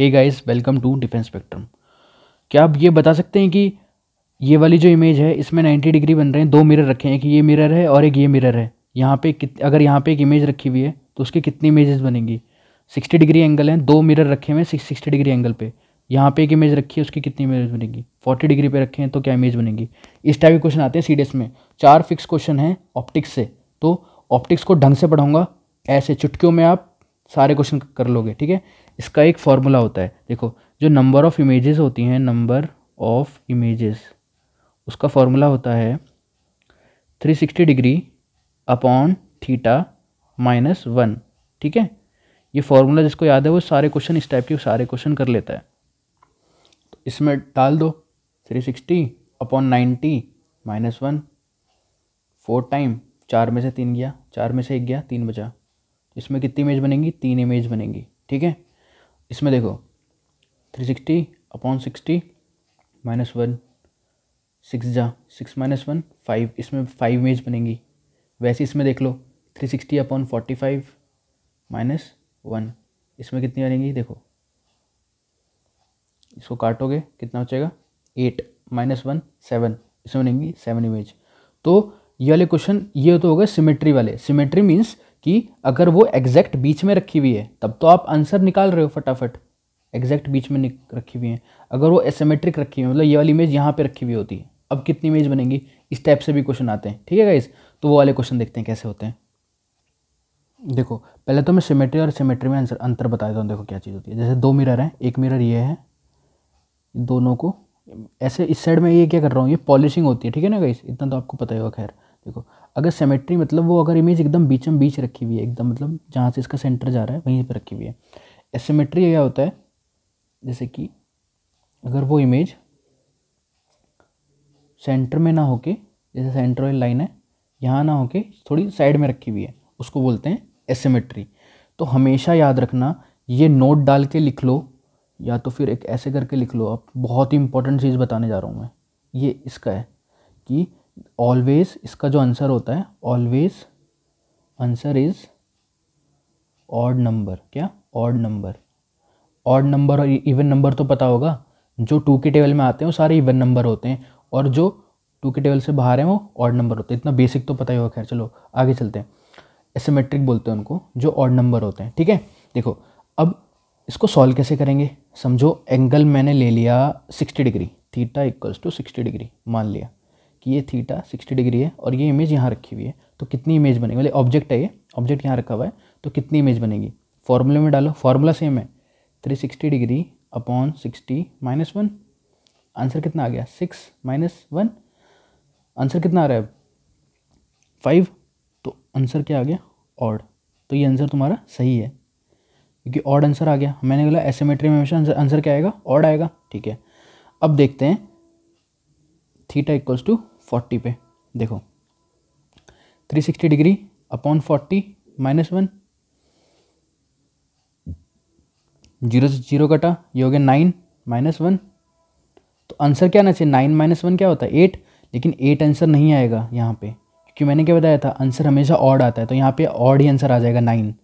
hey guys welcome to defence spectrum क्या आप ये बता सकते हैं कि ये वाली जो इमेज है इसमें 90 डिग्री बन रहे हैं दो मिरर रखे हैं कि ये मिरर है और एक ये मिरर है यहाँ पे कित अगर यहाँ पे एक इमेज रखी हुई है तो उसकी कितनी इमेजेस बनेंगी 60 डिग्री एंगल हैं दो मिरर रखे हुए हैं सिक्स डिग्री एंगल पे यहाँ पे एक इमेज रखी है उसकी कितनी इमेज बनेगी फोर्टी डिग्री पे रखे हैं तो क्या इमेज बनेगी इस टाइप के क्वेश्चन आते हैं सी में चार फिक्स क्वेश्चन हैं ऑप्टिक्स से तो ऑप्टिक्स को ढंग से पढ़ाऊँगा ऐसे चुटकियों में आप सारे क्वेश्चन कर लोगे ठीक है इसका एक फॉर्मूला होता है देखो जो नंबर ऑफ़ इमेजेस होती हैं नंबर ऑफ़ इमेजेस उसका फॉर्मूला होता है 360 degree upon theta minus one ठीक है ये फॉर्मूला जिसको याद है वो सारे क्वेश्चन इस टाइप के सारे क्वेश्चन कर लेता है तो इसमें डाल दो 360 upon 90 minus one four time चार में से तीन गया चार में से एक गया तीन बचा इसमें कितनी इमेज बनेंगी तीन इमेज बनेंगी ठीक है इसमें देखो three sixty upon sixty minus one six जा सिक्स माइनस वन फाइव इसमें फाइव इमेज बनेंगी वैसे इसमें देख लो three sixty upon forty five minus one इसमें कितनी बनेगी देखो इसको काटोगे कितना बचेगा एट माइनस वन सेवन इसमें बनेंगी सेवन इमेज तो ये वाले क्वेश्चन ये तो हो गए सिमेट्री वाले सिमेट्री मीन्स कि अगर वो एग्जैक्ट बीच में रखी हुई है तब तो आप आंसर निकाल रहे हो फटाफट एग्जैक्ट बीच में रखी हुई है अगर वो एसेमेट्रिक रखी हुई है मतलब ये वाली इमेज यहाँ पर रखी हुई होती है अब कितनी इमेज बनेंगी इस टाइप से भी क्वेश्चन आते हैं ठीक है गाइस तो वो वाले क्वेश्चन देखते हैं कैसे होते हैं देखो पहले तो मैं सिमेट्री और सिमेट्री में आंसर अंतर बता देता हूँ देखो क्या चीज़ होती है जैसे दो मिरर हैं एक मिरर ये है दोनों को ऐसे इस साइड में ये क्या कर रहा हूँ ये पॉलिशिंग होती है ठीक है ना गाइस इतना तो आपको पता ही होगा खैर देखो अगर सेमेट्री मतलब वो अगर इमेज एकदम बीचम बीच रखी हुई है एकदम मतलब जहाँ से इसका सेंटर जा रहा है वहीं पर रखी हुई है एसेमेट्री क्या होता है जैसे कि अगर वो इमेज सेंटर में ना होके जैसे सेंटर वाली लाइन है यहाँ ना होके थोड़ी साइड में रखी हुई है उसको बोलते हैं एसेमेट्री तो हमेशा याद रखना ये नोट डाल के लिख लो या तो फिर एक ऐसे करके लिख लो आप बहुत ही इंपॉर्टेंट चीज़ बताने जा रहा हूँ मैं ये इसका है कि ऑलवेज इसका जो आंसर होता है always answer is odd number क्या ऑड नंबर ऑड नंबर और इवन नंबर तो पता होगा जो टू के टेबल में आते हैं वो सारे इवन नंबर होते हैं और जो टू के टेबल से बाहर हैं वो ऑड नंबर होते हैं इतना बेसिक तो पता ही होगा खैर चलो आगे चलते हैं एसेमेट्रिक बोलते हैं उनको जो ऑड नंबर होते हैं ठीक है देखो अब इसको सॉल्व कैसे करेंगे समझो एंगल मैंने ले लिया sixty degree theta equals to sixty degree मान लिया कि ये थीटा सिक्सटी डिग्री है और ये इमेज यहाँ रखी हुई है तो कितनी इमेज बनेगी मतलब ऑब्जेक्ट है ये ऑब्जेक्ट यहाँ रखा हुआ है तो कितनी इमेज बनेगी फॉर्मूले में डालो फार्मूला सेम है three sixty degree upon sixty minus one answer कितना आ गया सिक्स माइनस वन आंसर कितना आ रहा है फाइव तो आंसर क्या आ गया ऑड तो ये आंसर तुम्हारा सही है क्योंकि ऑड आंसर आ गया मैंने बोला एसेमेट्री में हमेशा आंसर क्या आएगा ऑड आएगा ठीक है अब देखते हैं थीटा इक्वल्स टू फोर्टी पे देखो three sixty degree upon forty minus one zero से जीरो कटा ये हो गया नाइन माइनस वन तो आंसर क्या आना चाहिए नाइन माइनस वन क्या होता है एट लेकिन एट आंसर नहीं आएगा यहाँ पे क्योंकि मैंने क्या बताया था आंसर हमेशा ऑड आता है तो यहाँ पे ऑड ही आंसर आ जाएगा नाइन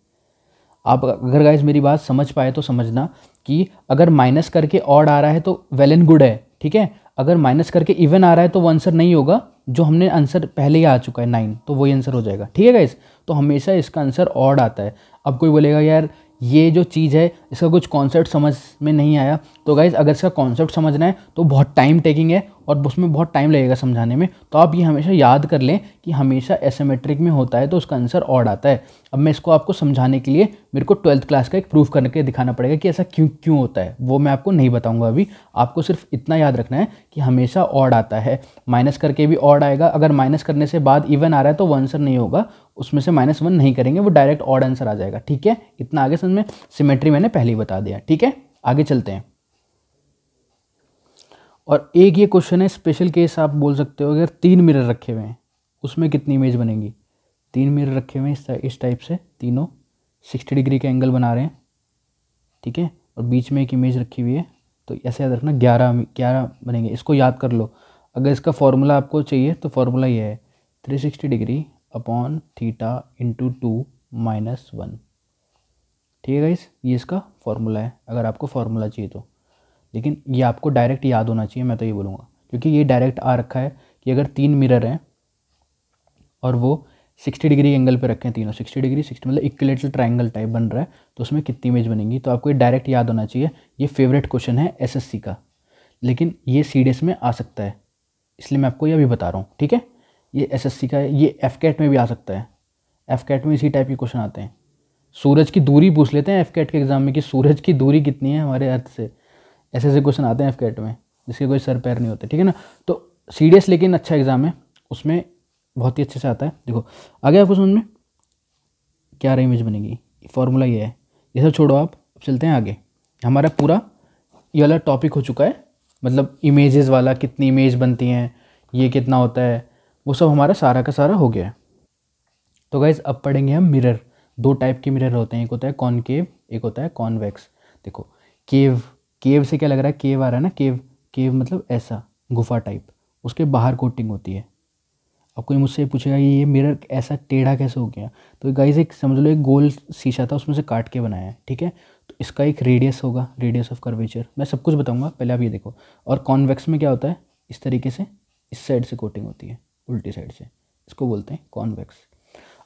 आप अगर गाइज मेरी बात समझ पाए तो समझना कि अगर माइनस करके ऑड आ रहा है तो वेल एंड गुड है ठीक है अगर माइनस करके इवन आ रहा है तो वो आंसर नहीं होगा जो हमने आंसर पहले ही आ चुका है नाइन तो वही आंसर हो जाएगा ठीक है गाइस तो हमेशा इसका आंसर ऑड आता है अब कोई बोलेगा यार ये जो चीज़ है इसका कुछ कॉन्सेप्ट समझ में नहीं आया तो गाइज़ अगर इसका कॉन्सेप्ट समझना है तो बहुत टाइम टेकिंग है और उसमें बहुत टाइम लगेगा समझाने में तो आप ये हमेशा याद कर लें कि हमेशा एसेमेट्रिक में होता है तो उसका आंसर ऑड आता है अब मैं इसको आपको समझाने के लिए मेरे को ट्वेल्थ क्लास का एक प्रूफ करके दिखाना पड़ेगा कि ऐसा क्यों क्यों होता है वो मैं आपको नहीं बताऊंगा अभी आपको सिर्फ इतना याद रखना है कि हमेशा ऑड आता है माइनस करके भी ऑड आएगा अगर माइनस करने से बाद इवन आ रहा है तो वो आंसर नहीं होगा उसमें से माइनस वन नहीं करेंगे वो डायरेक्ट ऑड आंसर आ जाएगा ठीक है इतना आगे समझ में सिमेट्री मैंने पहले ही बता दिया ठीक है आगे चलते हैं और एक ये क्वेश्चन है स्पेशल केस आप बोल सकते हो अगर तीन मिरर रखे हुए हैं उसमें कितनी इमेज बनेगी तीन मिरर रखे हुए हैं इस टाइप से तीनों सिक्सटी डिग्री का एंगल बना रहे हैं ठीक है और बीच में एक इमेज रखी हुई है तो ऐसे याद रखना ग्यारह ग्यारह बनेंगे इसको याद कर लो अगर इसका फॉर्मूला आपको चाहिए तो फार्मूला ये है three sixty degree upon theta into two minus one ठीक है गाइस ये इसका फार्मूला है अगर आपको फार्मूला चाहिए तो लेकिन ये आपको डायरेक्ट याद होना चाहिए मैं तो ये बोलूँगा क्योंकि ये डायरेक्ट आ रखा है कि अगर तीन मिरर हैं और वो सिक्सटी डिग्री एंगल पे रखें तीनों सिक्सटी डिग्री सिक्सटी मतलब इक्विलेटरल ट्राइंगल टाइप बन रहा है तो उसमें कितनी इमेज बनेंगी तो आपको ये डायरेक्ट याद होना चाहिए ये फेवरेट क्वेश्चन है एसएससी का लेकिन ये सी में आ सकता है इसलिए मैं आपको यह भी बता रहा हूँ ठीक है ये एसएससी का है ये एफ कैट में भी आ सकता है एफ कैट में इसी टाइप के क्वेश्चन आते हैं सूरज की दूरी पूछ लेते हैं एफ कैट के एग्ज़ाम में कि सूरज की दूरी कितनी है हमारे अर्थ से ऐसे ऐसे क्वेश्चन आते हैं एफ में जिसके कोई सर पैर नहीं होते ठीक है ना तो सीरियस लेकिन अच्छा एग्ज़ाम है उसमें बहुत ही अच्छे से आता है देखो आगे आपको समझ में क्या इमेज बनेगी फॉर्मूला ये है ये सब छोड़ो आप अब चलते हैं आगे हमारा पूरा ये वाला टॉपिक हो चुका है मतलब इमेजेस वाला कितनी इमेज बनती हैं ये कितना होता है वो सब हमारा सारा का सारा हो गया है तो गाइज अब पढ़ेंगे हम मिरर दो टाइप के मिरर होते हैं एक होता है कॉनकेव एक होता है कॉन्वेक्स देखो केव केव से क्या लग रहा है केव आ रहा है ना केव केव मतलब ऐसा गुफा टाइप उसके बाहर कोटिंग होती है अब कोई मुझसे पूछेगा ये मिरर ऐसा टेढ़ा कैसे हो गया तो गाइज एक समझ लो एक गोल शीशा था उसमें से काट के बनाया है ठीक है तो इसका एक रेडियस होगा रेडियस ऑफ कर्वेचर मैं सब कुछ बताऊंगा पहले आप ये देखो और कॉन्वेक्स में क्या होता है इस तरीके से इस साइड से कोटिंग होती है उल्टी साइड से इसको बोलते हैं कॉन्वेक्स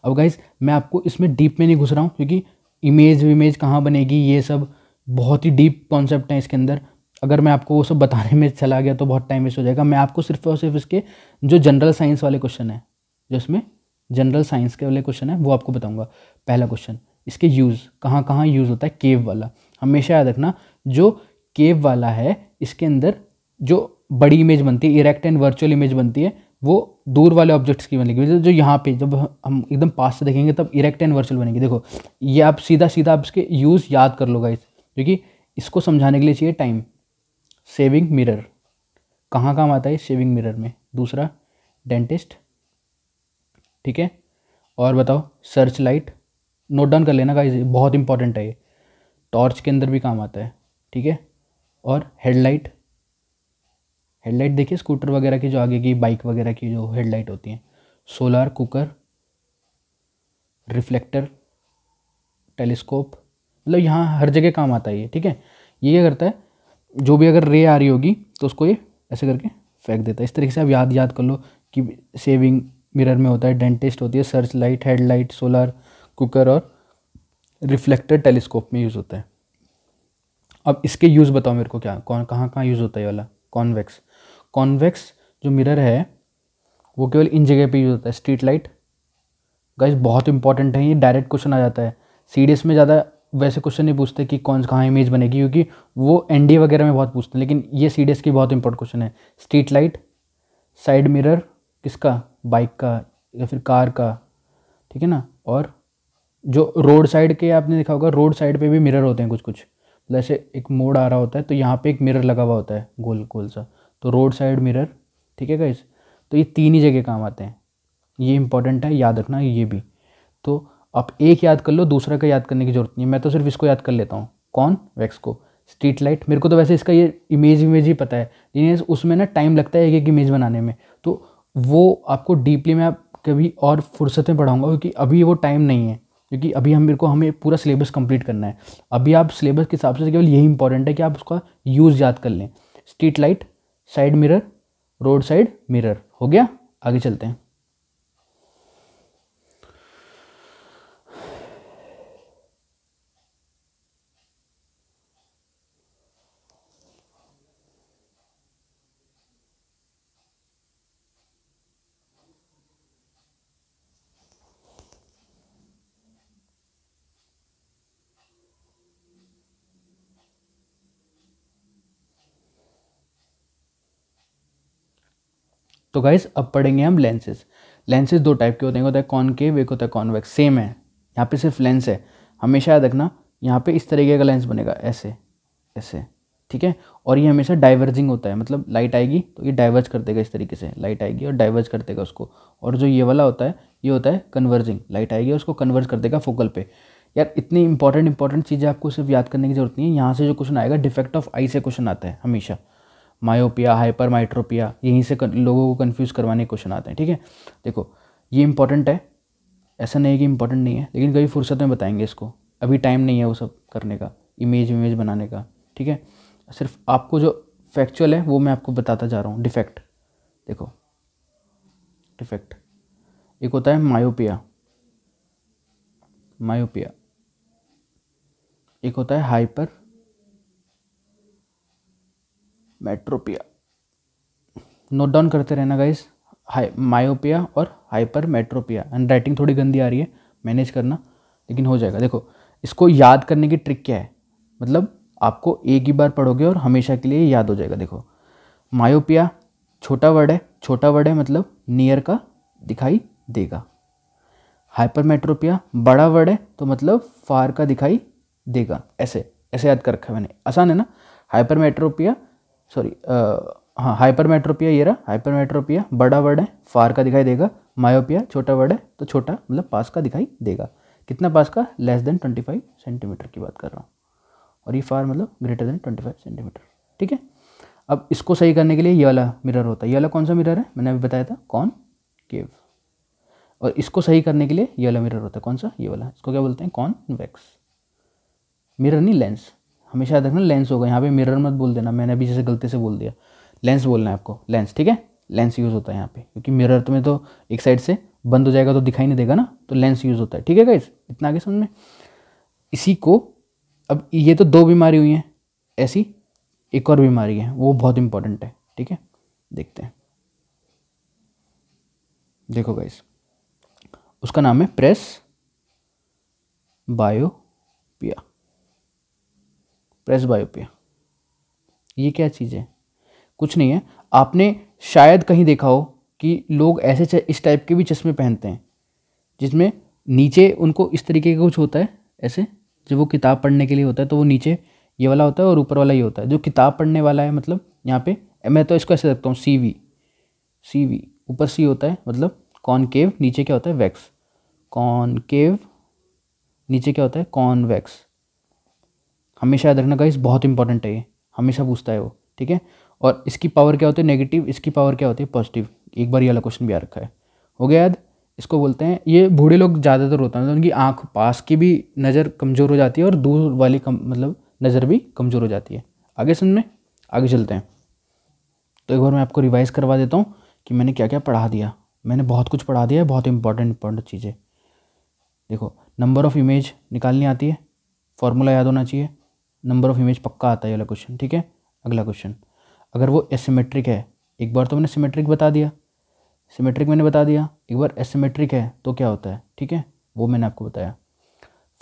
अब गाइज मैं आपको इसमें डीप में नहीं घुस रहा हूँ क्योंकि इमेज विमेज कहाँ बनेगी ये सब बहुत ही डीप कॉन्सेप्ट हैं इसके अंदर अगर मैं आपको वो सब बताने में चला गया तो बहुत टाइम वेस्ट हो जाएगा मैं आपको सिर्फ और सिर्फ इसके जो जनरल साइंस वाले क्वेश्चन हैं जो इसमें जनरल साइंस के वाले क्वेश्चन है वो आपको बताऊंगा पहला क्वेश्चन इसके यूज़ कहाँ कहाँ यूज़ होता है केव वाला हमेशा याद रखना जो केव वाला है इसके अंदर जो बड़ी इमेज बनती है इरेक्ट एंड वर्चुअल इमेज बनती है वो दूर वाले ऑब्जेक्ट्स की बनेगी मतलब जो यहाँ पे जब हम एकदम पास से देखेंगे तब इरेक्ट एंड वर्चुअल बनेगी देखो ये आप सीधा सीधा आप इसके यूज़ याद कर लोगा इसे क्योंकि इसको समझाने के लिए चाहिए टाइम सेविंग मिरर कहाँ काम आता है सेविंग मिरर में दूसरा डेंटिस्ट ठीक है और बताओ सर्च लाइट नोट डाउन कर लेना का बहुत इंपॉर्टेंट है ये टॉर्च के अंदर भी काम आता है ठीक है और हेडलाइट हेडलाइट देखिए स्कूटर वगैरह की जो आगे की बाइक वगैरह की जो हेडलाइट होती हैं सोलार कुकर रिफ्लेक्टर टेलीस्कोप मतलब यहाँ हर जगह काम आता है ये ठीक है ये क्या करता है जो भी अगर रे आ रही होगी तो उसको ये ऐसे करके फेंक देता है इस तरीके से आप याद याद कर लो कि सेविंग मिरर में होता है डेंटिस्ट होती है search light headlight solar cooker और रिफ्लेक्टर टेलीस्कोप में यूज़ होता है अब इसके यूज़ बताओ मेरे को क्या कौन कहाँ कहाँ यूज़ होता है वाला कॉन्वेक्स कॉन्वेक्स जो मिरर है वो केवल इन जगह पे यूज़ होता है स्ट्रीट लाइट गाइस बहुत इंपॉर्टेंट है ये डायरेक्ट क्वेश्चन आ जाता है सी में ज़्यादा वैसे क्वेश्चन नहीं पूछते कि कौन कहाँ इमेज बनेगी क्योंकि वो एन वगैरह में बहुत पूछते हैं लेकिन ये सी डी एस की बहुत इंपॉर्टेंट क्वेश्चन है स्ट्रीट लाइट साइड मिरर किसका बाइक का या फिर कार का ठीक है ना और जो रोड साइड के आपने देखा होगा रोड साइड पे भी मिरर होते हैं कुछ कुछ जैसे एक मोड़ आ रहा होता है तो यहाँ पे एक मिरर लगा हुआ होता है गोल गोल सा तो रोड साइड मिरर ठीक है गाइस तो ये तीन ही जगह काम आते हैं ये इंपॉर्टेंट है याद रखना ये भी तो आप एक याद कर लो दूसरा का याद करने की जरूरत नहीं है मैं तो सिर्फ इसको याद कर लेता हूँ कौन वैक्स को स्ट्रीट लाइट मेरे को तो वैसे इसका ये इमेज इमेज ही पता है लेकिन उसमें ना टाइम लगता है एक एक इमेज बनाने में तो वो आपको डीपली मैं आप कभी और फुर्सत में पढ़ाऊँगा क्योंकि अभी वो टाइम नहीं है क्योंकि अभी हम मेरे को हमें पूरा सिलेबस कंप्लीट करना है अभी आप सिलेबस के हिसाब से केवल यही इंपॉर्टेंट है कि आप उसका यूज़ याद कर लें street light side mirror road side mirror हो गया आगे चलते हैं तो गाइज अब पढ़ेंगे हम लेंसेज लेंसेज दो टाइप के होते हैं होता है कॉनकेव एक होता है कॉनवेक्स सेम है यहाँ पे सिर्फ लेंस है हमेशा याद रखना यहाँ पे इस तरीके का लेंस बनेगा ऐसे ऐसे ठीक है और ये हमेशा डाइवर्जिंग होता है मतलब लाइट आएगी तो ये डाइवर्ज कर देगा इस तरीके से लाइट आएगी और डाइवर्ज कर देगा उसको और जो ये वाला होता है ये होता है कन्वर्जिंग लाइट आएगी उसको कन्वर्ज कर देगा फोकल पे यार इतनी इंपॉर्टेंट इंपॉर्टेंट चीज़ें आपको सिर्फ याद करने की जरूरत नहीं है यहाँ से जो क्वेश्चन आएगा डिफेक्ट ऑफ आई से क्वेश्चन आता है हमेशा मायोपिया हाइपरमाइट्रोपिया यहीं से लोगों को कन्फ्यूज़ करवाने के क्वेश्चन आते हैं ठीक है देखो ये इंपॉर्टेंट है ऐसा नहीं है कि इंपॉर्टेंट नहीं है लेकिन कभी फुर्सत में बताएंगे इसको अभी टाइम नहीं है वो सब करने का इमेज इमेज बनाने का ठीक है सिर्फ आपको जो फैक्चुअल है वो मैं आपको बताता जा रहा हूँ डिफेक्ट देखो डिफेक्ट एक होता है मायोपिया मायोपिया एक होता है हाइपर मेट्रोपिया नोट डाउन करते रहना गाइस हाई मायोपिया और हाइपर मेट्रोपिया एंड राइटिंग थोड़ी गंदी आ रही है मैनेज करना लेकिन हो जाएगा देखो इसको याद करने की ट्रिक क्या है मतलब आपको एक ही बार पढ़ोगे और हमेशा के लिए याद हो जाएगा देखो मायोपिया छोटा वर्ड है छोटा वर्ड है मतलब नियर का दिखाई देगा हाइपर मेट्रोपिया बड़ा वर्ड है तो मतलब फार का दिखाई देगा ऐसे ऐसे याद कर रखा है मैंने आसान है ना हाइपर मेट्रोपिया सॉरी uh, हाँ हाइपरमेट्रोपिया ये रहा हाइपरमेट्रोपिया बड़ा वर्ड है फार का दिखाई देगा मायोपिया छोटा वर्ड है तो छोटा मतलब पास का दिखाई देगा कितना पास का less than twenty five centimetre की बात कर रहा हूँ और ये फार मतलब greater than twenty five centimetre ठीक है अब इसको सही करने के लिए ये वाला मिरर होता है ये वाला कौन सा मिरर है मैंने अभी बताया था कौन केव और इसको सही करने के लिए ये वाला मिरर होता है कौन सा ये वाला इसको क्या बोलते हैं वैक्स मिरर नहीं लेंस हमेशा याद रखना लेंस होगा यहाँ पे मिरर मत बोल देना मैंने अभी जैसे गलती से बोल दिया लेंस बोलना है आपको लेंस ठीक है लेंस यूज़ होता है यहाँ पे क्योंकि मिरर तुम्हें तो, तो एक साइड से बंद हो जाएगा तो दिखाई नहीं देगा ना तो लेंस यूज़ होता है ठीक है गाइज इतना आगे समझ में इसी को अब ये तो दो बीमारी हुई हैं ऐसी एक और बीमारी है वो बहुत इंपॉर्टेंट है ठीक है देखते हैं देखो गाइस उसका नाम है प्रेस बायोपिया प्रेसबायोपिया ये क्या चीज़ है कुछ नहीं है आपने शायद कहीं देखा हो कि लोग ऐसे इस टाइप के भी चश्मे पहनते हैं जिसमें नीचे उनको इस तरीके का कुछ होता है ऐसे जब वो किताब पढ़ने के लिए होता है तो वो नीचे ये वाला होता है और ऊपर वाला ये होता है जो किताब पढ़ने वाला है मतलब यहाँ पे मैं तो इसको ऐसे रखता हूँ सी वी सी वी ऊपर सी होता है मतलब कॉनकेव नीचे क्या होता है वैक्स कॉनकेव नीचे क्या होता है कॉनवैक्स हमेशा याद रखना गाइस बहुत इंपॉर्टेंट है ये हमेशा पूछता है वो ठीक है और इसकी पावर क्या होती है नेगेटिव इसकी पावर क्या होती है पॉजिटिव एक बार ये अला क्वेश्चन भी आ रखा है हो गया याद इसको बोलते हैं ये बूढ़े लोग ज़्यादातर होते हैं तो उनकी आँख पास की भी नज़र कमज़ोर हो जाती है और दूर वाली कम मतलब नज़र भी कमज़ोर हो जाती है आगे सुन में आगे चलते हैं तो एक बार मैं आपको रिवाइज़ करवा देता हूँ कि मैंने क्या क्या पढ़ा दिया मैंने बहुत कुछ पढ़ा दिया है बहुत इंपॉर्टेंट इंपॉर्टेंट चीज़ें देखो नंबर ऑफ़ इमेज निकालनी आती है फॉर्मूला याद होना चाहिए नंबर ऑफ इमेज पक्का आता है वाला क्वेश्चन ठीक है अगला क्वेश्चन अगर वो एसीमेट्रिक है एक बार तो मैंने सीमेट्रिक बता दिया सीमेट्रिक मैंने बता दिया एक बार एसीमेट्रिक है तो क्या होता है ठीक है वो मैंने आपको बताया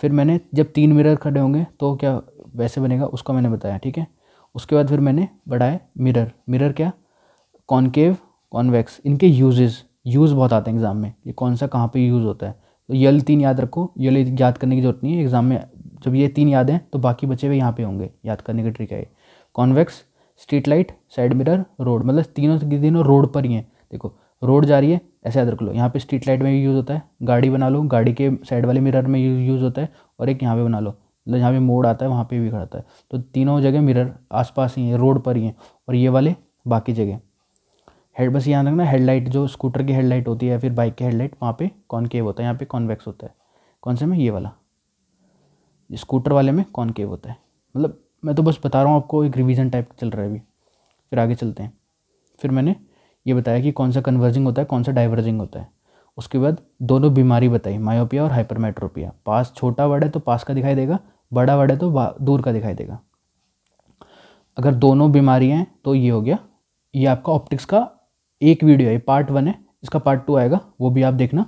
फिर मैंने जब तीन मिरर खड़े होंगे तो क्या वैसे बनेगा उसका मैंने बताया ठीक है उसके बाद फिर मैंने बढ़ाया मिरर मिरर क्या कॉनकेव कॉन्वैक्स इनके यूजेस यूज़ बहुत आते हैं एग्ज़ाम में ये कौन सा कहाँ पे यूज़ होता है तो यल तीन याद रखो यल याद करने की जरूरत नहीं है एग्ज़ाम में जब ये तीन याद हैं तो बाकी बचे हुए यहाँ पे होंगे याद करने का ट्रिक है convex street light side mirror road मतलब तीनों तीनों रोड पर ही हैं देखो रोड जा रही है ऐसे याद रख लो यहाँ पे स्ट्रीट लाइट में भी यूज़ होता है गाड़ी बना लो गाड़ी के साइड वाले मिरर में यूज़ होता है और एक यहाँ पे बना लो मतलब जहाँ पे मोड़ आता है वहाँ पे भी खड़ा है तो तीनों जगह मिरर आसपास ही हैं रोड पर ही हैं और ये वाले बाकी जगह हेड बस यहाँ रखना हेडलाइट जो स्कूटर की हेडलाइट होती है या फिर बाइक की हेडलाइट वहाँ पे कॉनकेव होता है यहाँ पे कॉन्वेक्स होता है कौन से में ये वाला स्कूटर वाले में कॉनकेव होता है मतलब मैं तो बस बता रहा हूँ आपको एक रिवीजन टाइप चल रहा है अभी फिर आगे चलते हैं फिर मैंने ये बताया कि कौन सा कन्वर्जिंग होता है कौन सा डाइवर्जिंग होता है उसके बाद दोनों बीमारी बताई मायोपिया और हाइपरमेट्रोपिया पास छोटा वर्ड है तो पास का दिखाई देगा बड़ा वर्ड है तो दूर का दिखाई देगा अगर दोनों बीमारियाँ तो ये हो गया ये आपका ऑप्टिक्स का एक वीडियो है पार्ट वन है इसका पार्ट टू आएगा वो भी आप देखना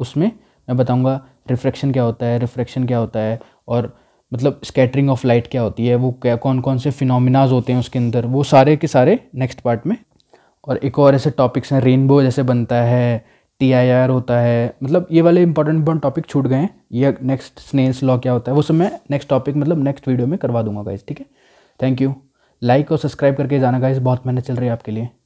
उसमें मैं बताऊँगा रिफ्रैक्शन क्या होता है रिफ्रैक्शन क्या होता है और मतलब स्कैटरिंग ऑफ लाइट क्या होती है वो क्या कौन कौन से फिनोमिनाज होते हैं उसके अंदर वो सारे के सारे नेक्स्ट पार्ट में और एक और ऐसे टॉपिक्स हैं रेनबो जैसे बनता है टी आई आर होता है मतलब ये वाले इंपॉर्टेंट इंपॉर्टेंट टॉपिक छूट गए हैं ये नेक्स्ट स्नेल्स लॉ क्या होता है वो सब मैं नेक्स्ट टॉपिक मतलब नेक्स्ट वीडियो में करवा दूंगा गाइज ठीक है थैंक यू लाइक और सब्सक्राइब करके जाना गाइज बहुत मेहनत चल रही है आपके लिए